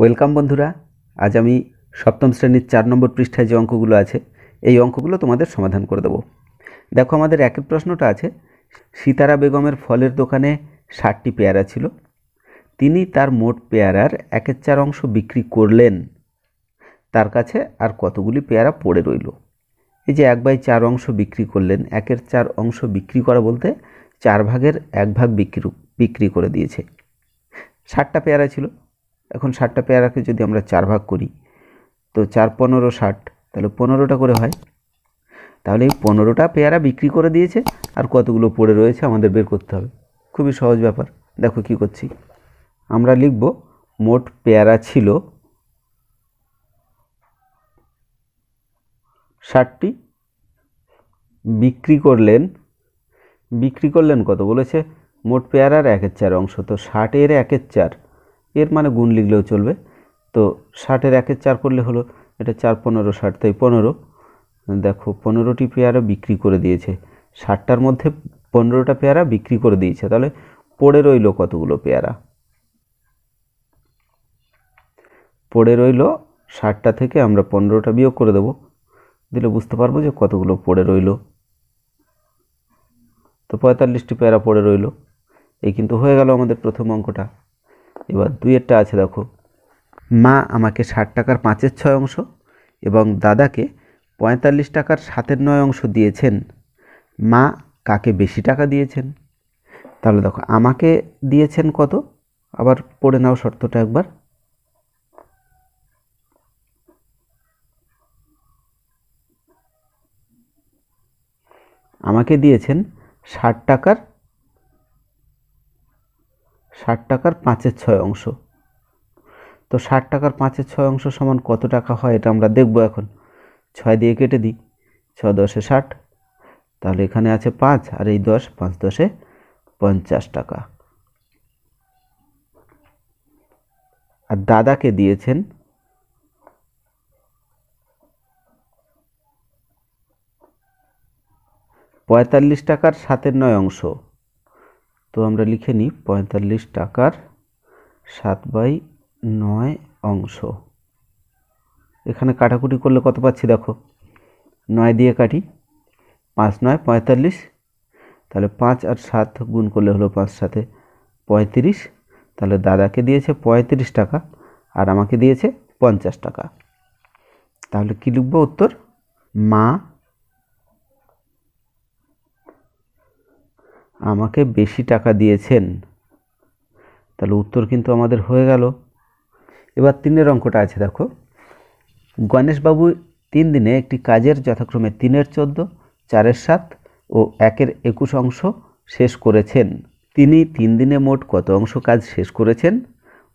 welcome বন্ধুরা আজ আমি সপ্তম শ্রেণীর চার নম্বর পৃষ্ঠায় যে অঙ্কগুলো আছে এই অঙ্কগুলো তোমাদের সমাধান করে দেবো দেখো আমাদের একের প্রশ্নটা আছে সীতারা বেগমের ফলের দোকানে ষাটটি পেয়ারা ছিল তিনি তার মোট পেয়ারার একের চার অংশ বিক্রি করলেন তার কাছে আর কতগুলি পেয়ারা পড়ে রইল এই যে এক বাই চার অংশ বিক্রি করলেন একের চার অংশ বিক্রি করা বলতে চার ভাগের এক ভাগ বিক্রি বিক্রি করে দিয়েছে ষাটটা পেয়ারা ছিল এখন ষাটটা পেয়ারাকে যদি আমরা চার ভাগ করি তো চার পনেরো ষাট তাহলে পনেরোটা করে হয় তাহলে এই পনেরোটা পেয়ারা বিক্রি করে দিয়েছে আর কতগুলো পড়ে রয়েছে আমাদের বের করতে হবে খুবই সহজ ব্যাপার দেখো কি করছি আমরা লিখব মোট পেয়ারা ছিল ষাটটি বিক্রি করলেন বিক্রি করলেন কত বলেছে মোট পেয়ারার একের চার অংশ তো ষাটের একের চার এর মানে গুণ লিখলেও চলবে তো ষাটের একের চার করলে হলো এটা চার পনেরো ষাট তাই পনেরো দেখো পনেরোটি পেয়ারা বিক্রি করে দিয়েছে ষাটটার মধ্যে পনেরোটা পেয়ারা বিক্রি করে দিয়েছে তাহলে পড়ে রইল কতগুলো পেয়ারা পড়ে রইল ষাটটা থেকে আমরা পনেরোটা বিয়োগ করে দেব দিলে বুঝতে পারবো যে কতগুলো পড়ে রইল তো পঁয়তাল্লিশটি পেয়ারা পড়ে রইল এই কিন্তু হয়ে গেল আমাদের প্রথম অঙ্কটা এবার দুইয়েরটা আছে দেখো মা আমাকে ষাট টাকার পাঁচের ছয় অংশ এবং দাদাকে পঁয়তাল্লিশ টাকার সাতের নয় অংশ দিয়েছেন মা কাকে বেশি টাকা দিয়েছেন তাহলে দেখো আমাকে দিয়েছেন কত আবার পড়ে নাও শর্তটা একবার আমাকে দিয়েছেন ষাট টাকার ষাট টাকার পাঁচের ছয় অংশ তো ষাট টাকার পাঁচের ছয় অংশ সমান কত টাকা হয় এটা আমরা দেখব এখন ছয় দিয়ে কেটে দিই ছ দশে ষাট তাহলে এখানে আছে পাঁচ আর এই দশ পাঁচ দশে পঞ্চাশ টাকা আর দাদাকে দিয়েছেন পঁয়তাল্লিশ টাকার সাতের নয় অংশ তো আমরা লিখে নিই পঁয়তাল্লিশ টাকার সাত বাই নয় অংশ এখানে কাটাকুটি করলে কত পাচ্ছি দেখো নয় দিয়ে কাটি পাঁচ নয় পঁয়তাল্লিশ তাহলে পাঁচ আর সাত গুণ করলে হলো পাঁচ সাথে পঁয়ত্রিশ তাহলে দাদাকে দিয়েছে পঁয়ত্রিশ টাকা আর আমাকে দিয়েছে পঞ্চাশ টাকা তাহলে কী লিখবো উত্তর মা আমাকে বেশি টাকা দিয়েছেন তাহলে উত্তর কিন্তু আমাদের হয়ে গেল এবার তিনের অঙ্কটা আছে দেখো গণেশবাবু তিন দিনে একটি কাজের যথাক্রমে তিনের চোদ্দো চারের সাত ও একের একুশ অংশ শেষ করেছেন তিনি তিন দিনে মোট কত অংশ কাজ শেষ করেছেন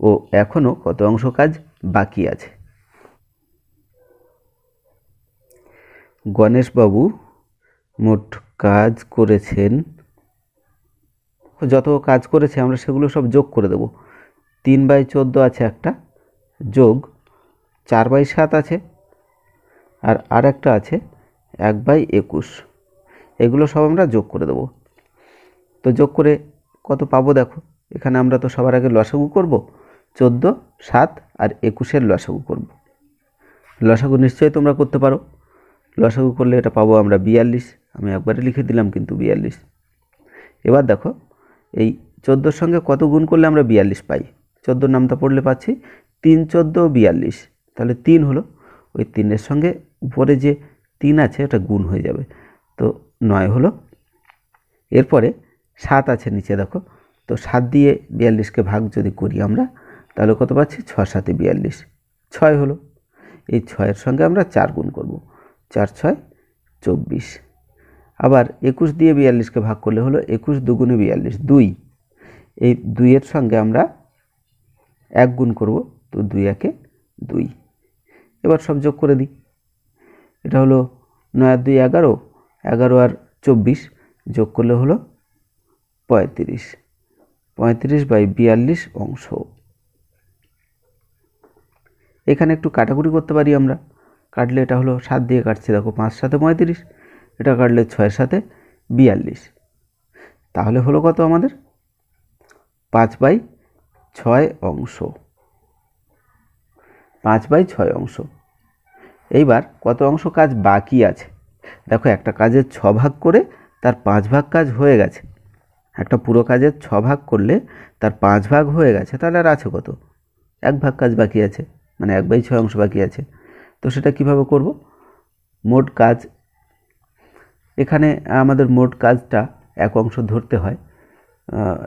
ও এখনও কত অংশ কাজ বাকি আছে গণেশবাবু মোট কাজ করেছেন যত কাজ করেছে আমরা সেগুলো সব যোগ করে দেব তিন বাই চোদ্দো আছে একটা যোগ চার বাই সাত আছে আর আর একটা আছে এক বাই একুশ এগুলো সব আমরা যোগ করে দেব তো যোগ করে কত পাবো দেখো এখানে আমরা তো সবার আগে লসাগু করব চোদ্দো সাত আর একুশের লসাগু করব লসাগু নিশ্চয়ই তোমরা করতে পারো লসাগু করলে এটা পাবো আমরা বিয়াল্লিশ আমি একবারে লিখে দিলাম কিন্তু বিয়াল্লিশ এবার দেখো এই চোদ্দোর সঙ্গে কত গুণ করলে আমরা বিয়াল্লিশ পাই চোদ্দোর নামটা পড়লে পাচ্ছি তিন চোদ্দো বিয়াল্লিশ তাহলে তিন হলো ওই তিনের সঙ্গে উপরে যে তিন আছে ওটা গুণ হয়ে যাবে তো নয় হলো এরপরে সাত আছে নিচে দেখো তো সাত দিয়ে বিয়াল্লিশকে ভাগ যদি করি আমরা তাহলে কত পাচ্ছি ছ সাতে বিয়াল্লিশ ছয় হলো এই ছয়ের সঙ্গে আমরা চার গুণ করব চার ছয় চব্বিশ আবার একুশ দিয়ে বিয়াল্লিশকে ভাগ করলে হলো একুশ দুগুণে বিয়াল্লিশ দুই এই দুইয়ের সঙ্গে আমরা এক গুণ করব তো দুই একে দুই এবার সব যোগ করে দিই এটা হলো নয় দুই এগারো এগারো আর চব্বিশ যোগ করলে হলো পঁয়ত্রিশ পঁয়ত্রিশ বাই বিয়াল্লিশ অংশ এখানে একটু কাটাকুটি করতে পারি আমরা কাটলে এটা হলো সাত দিয়ে কাটছি দেখো পাঁচ সাথে পঁয়ত্রিশ এটা কাটলে ছয়ের সাথে বিয়াল্লিশ তাহলে হলো কত আমাদের পাঁচ বাই ছয় অংশ পাঁচ বাই ছয় অংশ এইবার কত অংশ কাজ বাকি আছে দেখো একটা কাজের ছ ভাগ করে তার পাঁচ ভাগ কাজ হয়ে গেছে একটা পুরো কাজের ছ ভাগ করলে তার পাঁচ ভাগ হয়ে গেছে তাহলে আর আছে কত এক ভাগ কাজ বাকি আছে মানে এক বাই ছয় অংশ বাকি আছে তো সেটা কিভাবে করব মোট কাজ এখানে আমাদের মোট কাজটা এক অংশ ধরতে হয়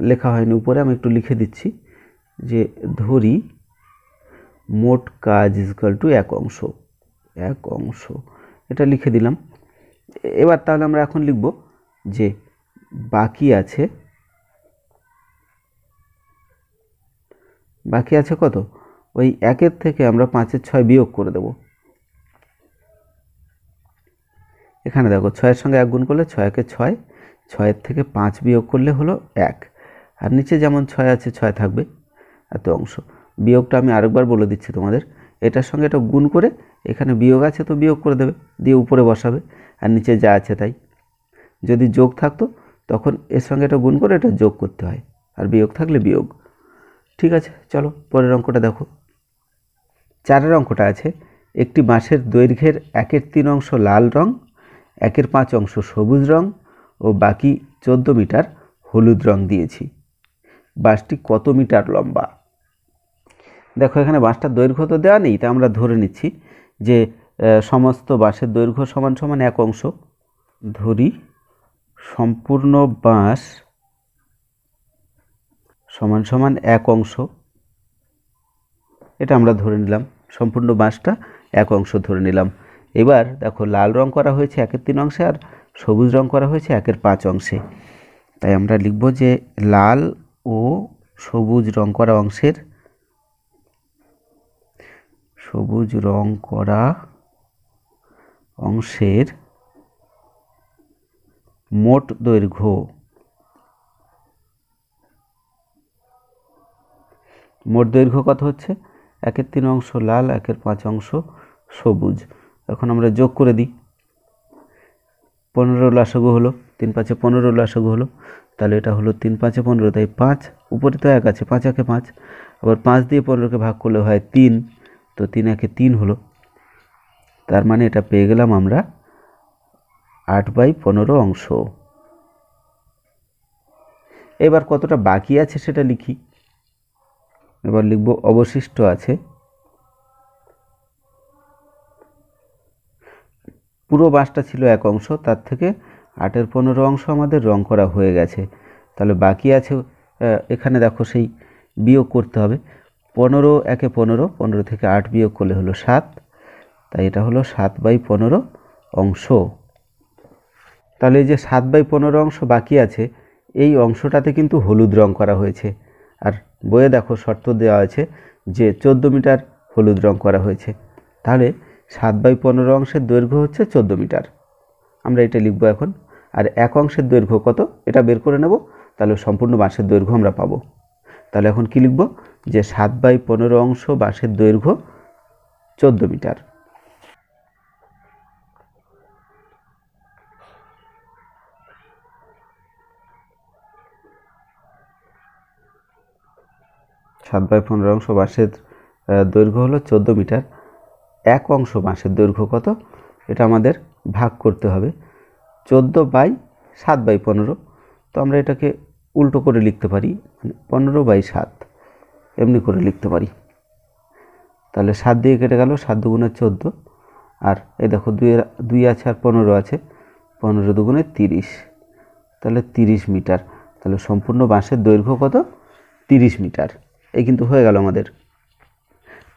লেখা হয়নি উপরে আমি একটু লিখে দিচ্ছি যে ধরি মোট কাজ ইজকাল টু এক অংশ এক অংশ এটা লিখে দিলাম এবার তাহলে আমরা এখন লিখব যে বাকি আছে বাকি আছে কত ওই একের থেকে আমরা পাঁচের ছয় বিয়োগ করে দেবো এখানে দেখো ছয়ের সঙ্গে এক গুণ করলে ছয়কে ছয় ছয়ের থেকে পাঁচ বিয়োগ করলে হলো এক আর নিচে যেমন ছয় আছে ছয় থাকবে এত অংশ বিয়োগটা আমি আরেকবার বলে দিচ্ছি তোমাদের এটার সঙ্গে এটা গুণ করে এখানে বিয়োগ আছে তো বিয়োগ করে দেবে দিয়ে উপরে বসাবে আর নিচে যা আছে তাই যদি যোগ থাকতো তখন এর সঙ্গে এটা গুণ করে এটা যোগ করতে হয় আর বিয়োগ থাকলে বিয়োগ ঠিক আছে চলো পরের অঙ্কটা দেখো চারের অঙ্কটা আছে একটি বাঁশের দৈর্ঘ্যের একের তিন অংশ লাল রঙ একের পাঁচ অংশ সবুজ রং ও বাকি চোদ্দো মিটার হলুদ রং দিয়েছি বাঁশটি কত মিটার লম্বা দেখো এখানে বাঁশটার দৈর্ঘ্য তো দেওয়া নেই তা আমরা ধরে নিচ্ছি যে সমস্ত বাঁশের দৈর্ঘ্য সমান সমান এক অংশ ধরি সম্পূর্ণ বাঁশ সমান সমান এক অংশ এটা আমরা ধরে নিলাম সম্পূর্ণ বাঁশটা এক অংশ ধরে নিলাম এবার দেখো লাল রং করা হয়েছে একের তিন অংশে আর সবুজ রং করা হয়েছে একের পাঁচ অংশে তাই আমরা লিখব যে লাল ও সবুজ রং করা অংশের সবুজ রং করা অংশের মোট দৈর্ঘ্য মোট দৈর্ঘ্য কত হচ্ছে একের তিন অংশ লাল একের পাঁচ অংশ সবুজ এখন আমরা যোগ করে দিই পনেরো লাশগু হলো তিন পাঁচে পনেরো লাশগু হলো তাহলে এটা হলো তিন পাঁচে পনেরো তাই পাঁচ উপরে তো এক আছে পাঁচ একে পাঁচ আবার পাঁচ দিয়ে পনেরোকে ভাগ করলে হয় তিন তো তিন একে তিন হলো তার মানে এটা পেয়ে গেলাম আমরা আট বাই পনেরো অংশ এবার কতটা বাকি আছে সেটা লিখি এবার লিখব অবশিষ্ট আছে পুরো বাঁশটা ছিল এক অংশ তার থেকে আটের পনেরো অংশ আমাদের রং করা হয়ে গেছে তাহলে বাকি আছে এখানে দেখো সেই বিয়োগ করতে হবে পনেরো একে পনেরো পনেরো থেকে আট বিয়োগ করলে হলো সাত তাই এটা হলো সাত বাই পনেরো অংশ তাহলে যে সাত বাই পনেরো অংশ বাকি আছে এই অংশটাতে কিন্তু হলুদ রং করা হয়েছে আর বইয়ে দেখো শর্ত দেওয়া আছে যে চোদ্দো মিটার হলুদ রং করা হয়েছে তাহলে সাত বাই পনেরো অংশের দৈর্ঘ্য হচ্ছে চোদ্দো মিটার আমরা এটা লিখব এখন আর এক অংশের দৈর্ঘ্য কত এটা বের করে নেব তাহলে সম্পূর্ণ বাঁশের দৈর্ঘ্য আমরা পাবো তাহলে এখন কি লিখব যে সাত বাই পনেরো অংশ বাঁশের দৈর্ঘ্য চোদ্দো মিটার সাত বাই পনেরো অংশ বাঁশের দৈর্ঘ্য হলো চোদ্দো মিটার এক অংশ বাঁশের দৈর্ঘ্য কত এটা আমাদের ভাগ করতে হবে চোদ্দো বাই সাত বাই পনেরো তো আমরা এটাকে উল্টো করে লিখতে পারি মানে পনেরো বাই সাত এমনি করে লিখতে পারি তাহলে সাত দিয়ে কেটে গেল সাত দুগুণে চোদ্দো আর এই দেখো দুই দুই আছে আর পনেরো আছে পনেরো দুগুণে তিরিশ তাহলে তিরিশ মিটার তাহলে সম্পূর্ণ বাঁশের দৈর্ঘ্য কত তিরিশ মিটার এই কিন্তু হয়ে গেল আমাদের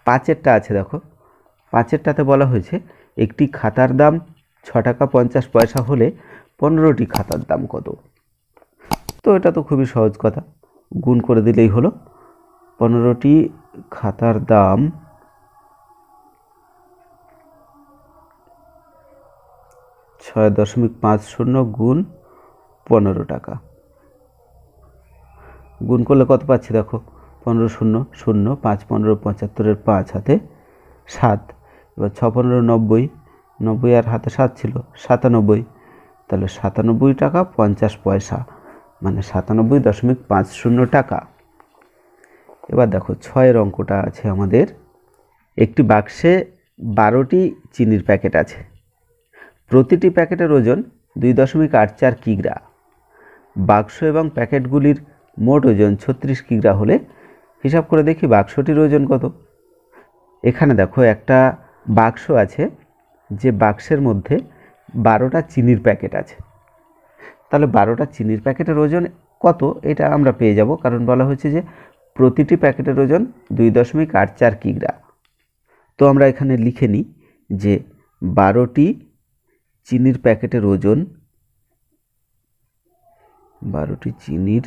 পাঁচেরটা আছে দেখো পাঁচেরটাতে বলা হয়েছে একটি খাতার দাম ছ টাকা পঞ্চাশ পয়সা হলে পনেরোটি খাতার দাম কত তো এটা তো খুবই সহজ কথা গুণ করে দিলেই হলো পনেরোটি খাতার দাম ছয় দশমিক পাঁচ শূন্য গুণ পনেরো টাকা গুণ করলে কত পাচ্ছি দেখো পনেরো শূন্য শূন্য পাঁচ পনেরো পঁচাত্তরের পাঁচ হাতে সাত এবার পনেরো নব্বই নব্বই আর হাতে সাত ছিল সাতানব্বই তাহলে সাতানব্বই টাকা পঞ্চাশ পয়সা মানে সাতানব্বই দশমিক পাঁচ শূন্য টাকা এবার দেখো ছয়ের অঙ্কটা আছে আমাদের একটি বাক্সে বারোটি চিনির প্যাকেট আছে প্রতিটি প্যাকেটের ওজন দুই দশমিক আট চার কিগ্রা বাক্স এবং প্যাকেটগুলির মোট ওজন ছত্রিশ কিগ্রা হলে হিসাব করে দেখি বাক্সটির ওজন কত এখানে দেখো একটা বাক্স আছে যে বাক্সের মধ্যে বারোটা চিনির প্যাকেট আছে তাহলে বারোটা চিনির প্যাকেটের ওজন কত এটা আমরা পেয়ে যাব কারণ বলা হচ্ছে যে প্রতিটি প্যাকেটের ওজন দুই দশমিক আট চার কিগ্রা তো আমরা এখানে লিখে নিই যে বারোটি চিনির প্যাকেটের ওজন বারোটি চিনির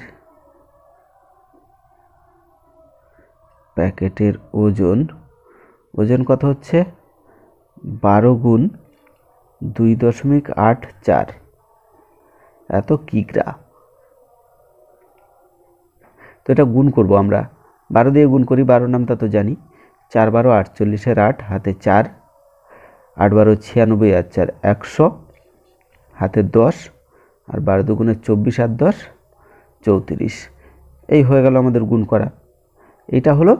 প্যাকেটের ওজন ওজন কত হচ্ছে বারো গুণ দুই দশমিক আট চার এত কিগ্রা তো এটা গুণ করব আমরা বারো দিয়ে গুণ করি বারো নামটা তো জানি চার বারো আটচল্লিশের আট হাতে চার আট বারো ছিয়ানব্বই আর চার একশো হাতে দশ আর বারো দুগুণের চব্বিশ আর দশ চৌত্রিশ এই হয়ে গেল আমাদের গুণ করা এটা হলো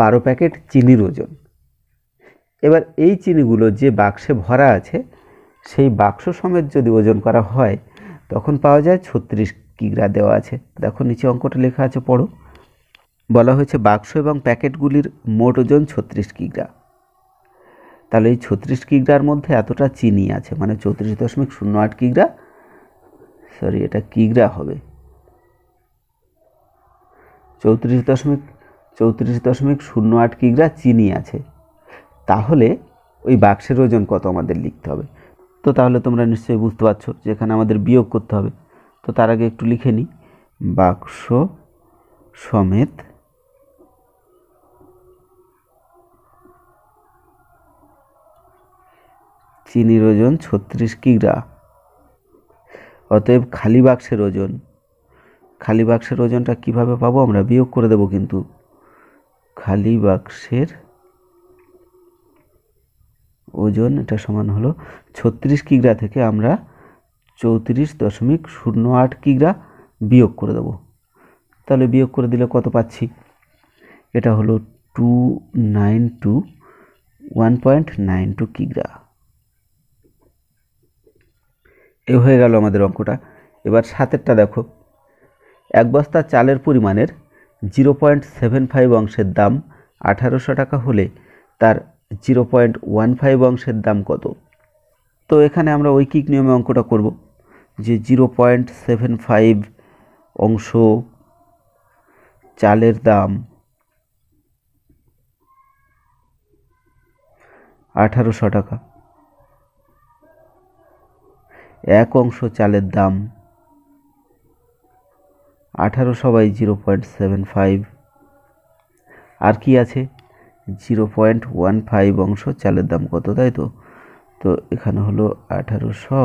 বারো প্যাকেট চিনির ওজন এবার এই চিনিগুলো যে বাক্সে ভরা আছে সেই বাক্স সমেত যদি ওজন করা হয় তখন পাওয়া যায় ছত্রিশ কিগ্রা দেওয়া আছে দেখো নিচে অঙ্কটা লেখা আছে পড়ো বলা হয়েছে বাক্স এবং প্যাকেটগুলির মোট ওজন ছত্রিশ কিগ্রা তাহলে এই ছত্রিশ কিগ্রার মধ্যে এতটা চিনি আছে মানে চৌত্রিশ দশমিক শূন্য আট কিগ্রা সরি এটা কিগ্রা হবে চৌত্রিশ দশমিক চৌত্রিশ দশমিক শূন্য আট কিগ্রা চিনি আছে তাহলে ওই বাক্সের ওজন কত আমাদের লিখতে হবে তো তাহলে তোমরা নিশ্চয়ই বুঝতে পারছো যেখানে আমাদের বিয়োগ করতে হবে তো তার আগে একটু লিখে নিই বাক্স সমেত চিনির ওজন ছত্রিশ কিগ্রা অতএব খালি বাক্সের ওজন খালি বাক্সের ওজনটা কিভাবে পাবো আমরা বিয়োগ করে দেব কিন্তু খালি বাক্সের ওজন এটা সমান হলো ছত্রিশ কিগ্রা থেকে আমরা চৌত্রিশ দশমিক শূন্য আট কিগ্রা বিয়োগ করে দেব তাহলে বিয়োগ করে দিলে কত পাচ্ছি এটা হলো two nine two one point nine two কিগ্রা এ হয়ে গেল আমাদের অঙ্কটা এবার সাতেরটা দেখো এক বস্তা চালের পরিমাণের জিরো পয়েন্ট সেভেন ফাইভ অংশের দাম আঠারোশো টাকা হলে তার জিরো পয়েন্ট ওয়ান ফাইভ অংশের দাম কত তো এখানে আমরা ঐকিক নিয়মে অঙ্কটা করব যে জিরো পয়েন্ট সেভেন ফাইভ অংশ চালের দাম আঠারোশো টাকা এক অংশ চালের দাম আঠারো সবাই জিরো পয়েন্ট সেভেন ফাইভ আর কি আছে জিরো পয়েন্ট ওয়ান ফাইভ অংশ চালের দাম কত তাই তো তো এখানে হলো আঠারোশো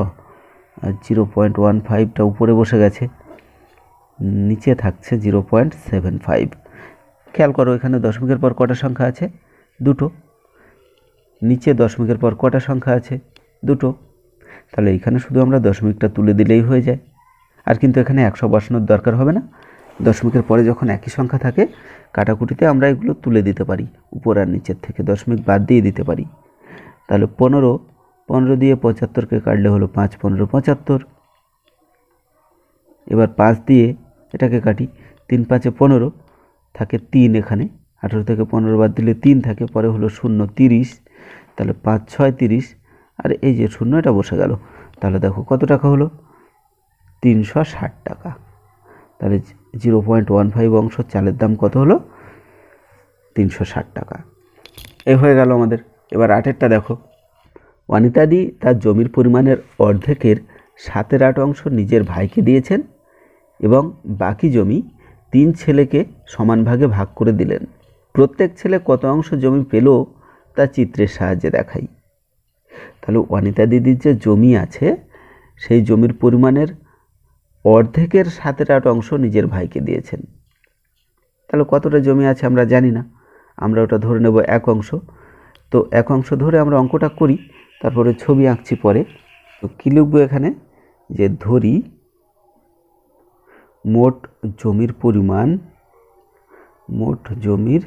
আর জিরো পয়েন্ট ওয়ান ফাইভটা উপরে বসে গেছে নিচে থাকছে জিরো পয়েন্ট সেভেন ফাইভ খেয়াল করো এখানে দশমিকের পর কটা সংখ্যা আছে দুটো নিচে দশমিকের পর কটা সংখ্যা আছে দুটো তাহলে এখানে শুধু আমরা দশমিকটা তুলে দিলেই হয়ে যায় আর কিন্তু এখানে একশো বসানোর দরকার হবে না দশমিকের পরে যখন একই সংখ্যা থাকে কাটাকুটিতে আমরা এগুলো তুলে দিতে পারি উপর আর নিচের থেকে দশমিক বাদ দিয়ে দিতে পারি তাহলে পনেরো পনেরো দিয়ে পঁচাত্তরকে কাটলে হলো পাঁচ পনেরো পঁচাত্তর এবার পাঁচ দিয়ে এটাকে কাটি তিন পাঁচে পনেরো থাকে তিন এখানে আঠেরো থেকে পনেরো বাদ দিলে তিন থাকে পরে হলো শূন্য তিরিশ তাহলে পাঁচ ছয় তিরিশ আর এই যে শূন্য এটা বসে গেল তাহলে দেখো কত টাকা হলো তিনশো ষাট টাকা তাহলে জিরো পয়েন্ট ওয়ান ফাইভ অংশ চালের দাম কত হলো তিনশো ষাট টাকা এই হয়ে গেল আমাদের এবার আটেরটা দেখো অনিতাদি তার জমির পরিমাণের অর্ধেকের সাতের আট অংশ নিজের ভাইকে দিয়েছেন এবং বাকি জমি তিন ছেলেকে সমান ভাগে ভাগ করে দিলেন প্রত্যেক ছেলে কত অংশ জমি পেল তা চিত্রের সাহায্যে দেখাই তাহলে অনিতা দিদির যে জমি আছে সেই জমির পরিমাণের অর্ধেকের সাতের আট অংশ নিজের ভাইকে দিয়েছেন তাহলে কতটা জমি আছে আমরা জানি না আমরা ওটা ধরে নেব এক অংশ তো এক অংশ ধরে আমরা অঙ্কটা করি তারপরে ছবি আঁকছি পরে তো কী লিখবো এখানে যে ধরি মোট জমির পরিমাণ মোট জমির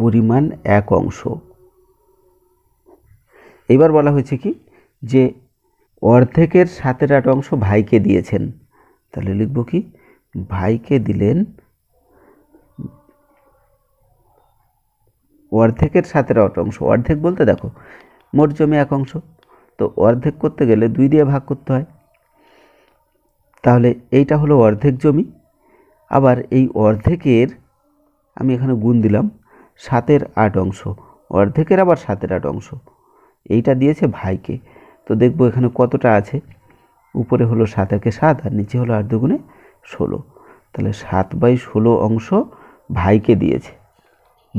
পরিমাণ এক অংশ এবার বলা হয়েছে কি যে অর্ধেকের সাতের আট অংশ ভাইকে দিয়েছেন তাহলে লিখব কি ভাইকে দিলেন অর্ধেকের সাতের আট অংশ অর্ধেক বলতে দেখো মোট জমি এক অংশ তো অর্ধেক করতে গেলে দুই দিয়ে ভাগ করতে হয় তাহলে এইটা হলো অর্ধেক জমি আবার এই অর্ধেকের আমি এখানে গুণ দিলাম সাতের আট অংশ অর্ধেকের আবার সাতের আট অংশ এইটা দিয়েছে ভাইকে তো দেখব এখানে কতটা আছে উপরে হলো সাত একে সাত আর নিচে হলো আট দুগুণে ষোলো তাহলে সাত বাই ষোলো অংশ ভাইকে দিয়েছে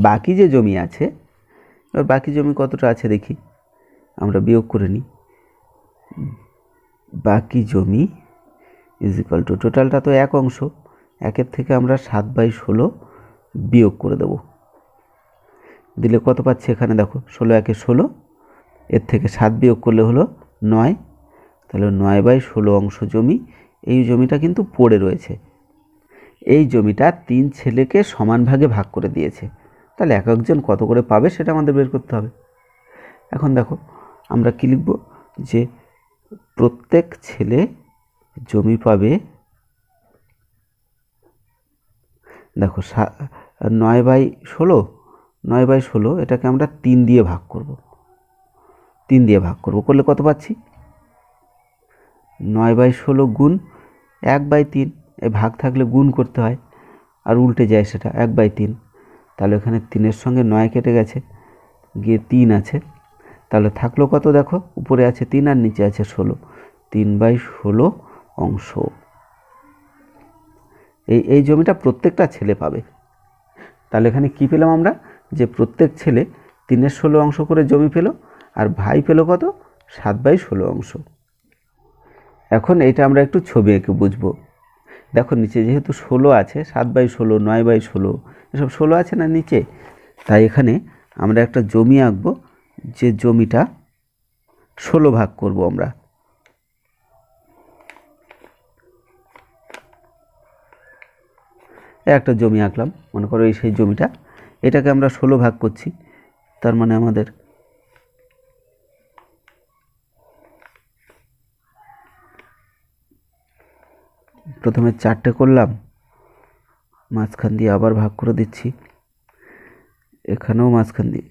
বাকি যে জমি আছে এবার বাকি জমি কতটা আছে দেখি আমরা বিয়োগ করে নিই বাকি জমি ইজ ইকাল টু টোটালটা তো এক অংশ একের থেকে আমরা সাত বাই ষোলো বিয়োগ করে দেব দিলে কত পাচ্ছি এখানে দেখো ষোলো একে ষোলো এর থেকে সাত বিয়োগ করলে হলো নয় তাহলে নয় বাই ষোলো অংশ জমি এই জমিটা কিন্তু পড়ে রয়েছে এই জমিটা তিন ছেলেকে সমান ভাগে ভাগ করে দিয়েছে তাহলে এক একজন কত করে পাবে সেটা আমাদের বের করতে হবে এখন দেখো আমরা কী লিখব যে প্রত্যেক ছেলে জমি পাবে দেখো সা নয় বাই ষোলো নয় বাই ষোলো এটাকে আমরা তিন দিয়ে ভাগ করবো তিন দিয়ে ভাগ করব করলে কত পাচ্ছি নয় বাই ষোলো গুণ এক বাই তিন এ ভাগ থাকলে গুণ করতে হয় আর উল্টে যায় সেটা এক বাই তিন তাহলে এখানে তিনের সঙ্গে নয় কেটে গেছে গিয়ে তিন আছে তাহলে থাকলো কত দেখো উপরে আছে তিন আর নিচে আছে ষোলো তিন বাই ষোলো অংশ এই এই জমিটা প্রত্যেকটা ছেলে পাবে তাহলে এখানে কি পেলাম আমরা যে প্রত্যেক ছেলে তিনের ষোলো অংশ করে জমি পেলো আর ভাই পেল কত সাত বাই ষোলো অংশ এখন এটা আমরা একটু ছবি এঁকে বুঝবো দেখো নিচে যেহেতু ষোলো আছে সাত বাই ষোলো নয় বাই ষোলো এসব ষোলো আছে না নিচে তাই এখানে আমরা একটা জমি আঁকব যে জমিটা ষোলো ভাগ করব আমরা একটা জমি আঁকলাম মনে করো এই সেই জমিটা এটাকে আমরা ষোলো ভাগ করছি তার মানে আমাদের প্রথমে চারটে করলাম মাঝখান দিয়ে আবার ভাগ করে দিচ্ছি এখানেও মাঝখান দিয়ে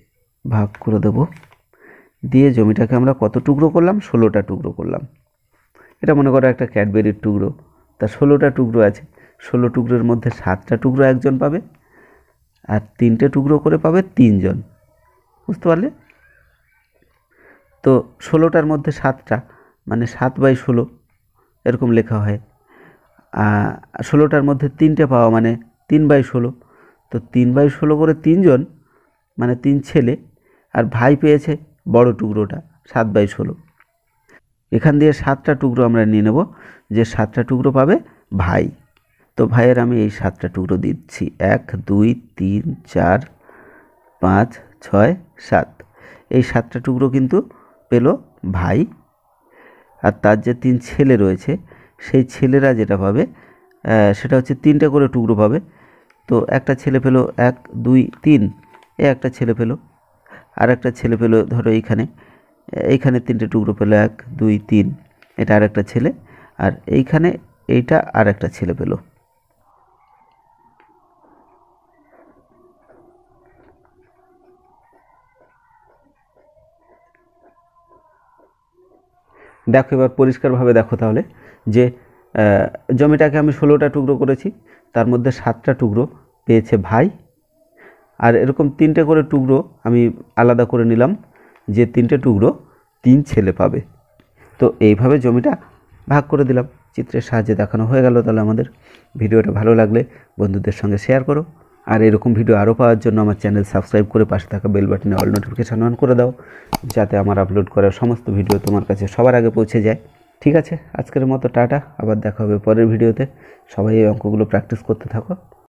ভাগ করে দেব দিয়ে জমিটাকে আমরা কত টুকরো করলাম ষোলোটা টুকরো করলাম এটা মনে করো একটা ক্যাডবেরির টুকরো তা ষোলোটা টুকরো আছে ষোলো টুকরোর মধ্যে সাতটা টুকরো একজন পাবে আর তিনটে টুকরো করে পাবে তিনজন বুঝতে পারলে তো ষোলোটার মধ্যে সাতটা মানে সাত বাই ষোলো এরকম লেখা হয় ষোলোটার মধ্যে তিনটে পাওয়া মানে তিন বাই ষোলো তো তিন বাই ষোলো করে তিনজন মানে তিন ছেলে আর ভাই পেয়েছে বড় টুকরোটা সাত বাই ষোলো এখান দিয়ে সাতটা টুকরো আমরা নিয়ে নেব যে সাতটা টুকরো পাবে ভাই তো ভাইয়ের আমি এই সাতটা টুকরো দিচ্ছি এক দুই তিন চার পাঁচ ছয় সাত এই সাতটা টুকরো কিন্তু পেল ভাই আর তার যে তিন ছেলে রয়েছে সেই ছেলেরা যেটা পাবে সেটা হচ্ছে তিনটা করে টুকরো পাবে তো একটা ছেলে পেলো এক দুই তিন এ একটা ছেলে পেলো আর একটা ছেলে পেলো ধরো এইখানে এইখানে তিনটে টুকরো পেলো এক দুই তিন এটা আর একটা ছেলে আর এইখানে এইটা আর একটা ছেলে পেলো দেখো এবার পরিষ্কারভাবে দেখো তাহলে যে জমিটাকে আমি ষোলোটা টুকরো করেছি তার মধ্যে সাতটা টুকরো পেয়েছে ভাই আর এরকম তিনটে করে টুকরো আমি আলাদা করে নিলাম যে তিনটে টুকরো তিন ছেলে পাবে তো এইভাবে জমিটা ভাগ করে দিলাম চিত্রের সাহায্যে দেখানো হয়ে গেল তাহলে আমাদের ভিডিওটা ভালো লাগলে বন্ধুদের সঙ্গে শেয়ার করো আর এরকম ভিডিও আরও পাওয়ার জন্য আমার চ্যানেল সাবস্ক্রাইব করে পাশে থাকা বেল বাটনে অল নোটিফিকেশান অন করে দাও যাতে আমার আপলোড করা সমস্ত ভিডিও তোমার কাছে সবার আগে পৌঁছে যায় ঠিক আছে আজকের মতো টাটা আবার দেখা হবে পরের ভিডিওতে সবাই এই অঙ্কগুলো প্র্যাকটিস করতে থাকো